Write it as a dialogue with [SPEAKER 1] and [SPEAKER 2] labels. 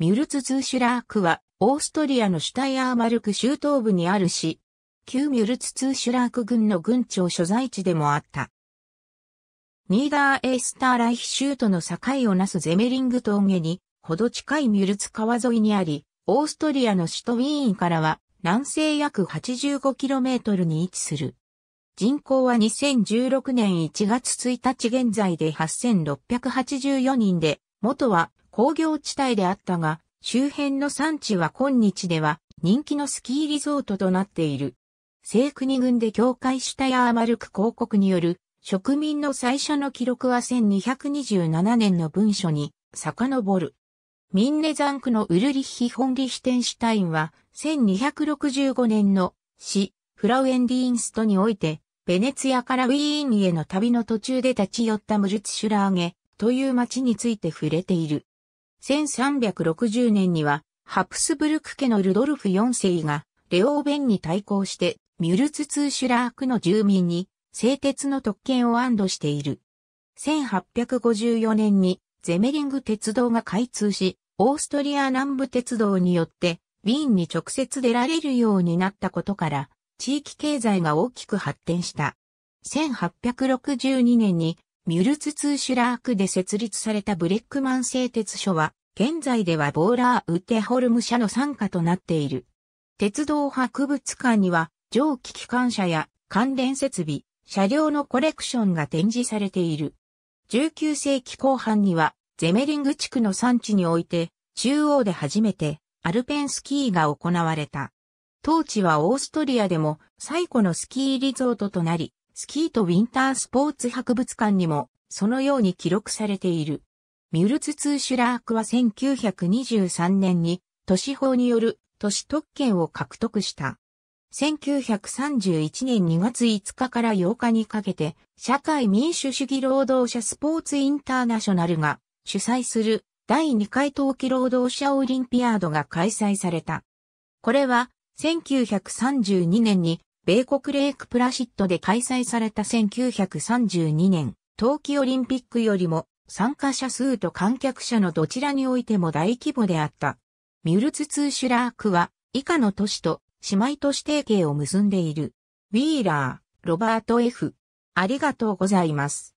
[SPEAKER 1] ミュルツ・ツーシュラークは、オーストリアのシュタイアーマルク州東部にある市、旧ミュルツ・ツーシュラーク軍の軍庁所在地でもあった。ニーダー・エースター・ライヒ州との境をなすゼメリング峠に、ほど近いミュルツ川沿いにあり、オーストリアの首都ウィーンからは、南西約 85km に位置する。人口は2016年1月1日現在で8684人で、元は工業地帯であったが、周辺の産地は今日では人気のスキーリゾートとなっている。聖国軍で境界したヤーマルク広告による植民の最初の記録は1227年の文書に遡る。ミンネザンクのウルリッヒ・ホンリヒテンシュタインは1265年の死、フラウエンディーンストにおいてベネツヤからウィーンへの旅の途中で立ち寄ったムルツシュラーゲという町について触れている。1360年には、ハプスブルク家のルドルフ4世が、レオーベンに対抗して、ミュルツツーシュラークの住民に、製鉄の特権を安堵している。1854年に、ゼメリング鉄道が開通し、オーストリア南部鉄道によって、ウィーンに直接出られるようになったことから、地域経済が大きく発展した。1862年にミュルツツーシュラークで設立されたブレックマン製鉄所は、現在ではボーラーウッテホルム社の参加となっている。鉄道博物館には、蒸気機関車や関連設備、車両のコレクションが展示されている。19世紀後半には、ゼメリング地区の産地において、中央で初めてアルペンスキーが行われた。当地はオーストリアでも最古のスキーリゾートとなり、スキーとウィンタースポーツ博物館にも、そのように記録されている。ミュルツ・ツーシュラークは1923年に、都市法による都市特権を獲得した。1931年2月5日から8日にかけて、社会民主主義労働者スポーツインターナショナルが主催する第2回冬季労働者オリンピアードが開催された。これは1932年に米国レイクプラシットで開催された1932年、冬季オリンピックよりも参加者数と観客者のどちらにおいても大規模であった。ミュルツツーシュラークは以下の都市と姉妹都市提携を結んでいる。ウィーラー、ロバート F。ありがとうございます。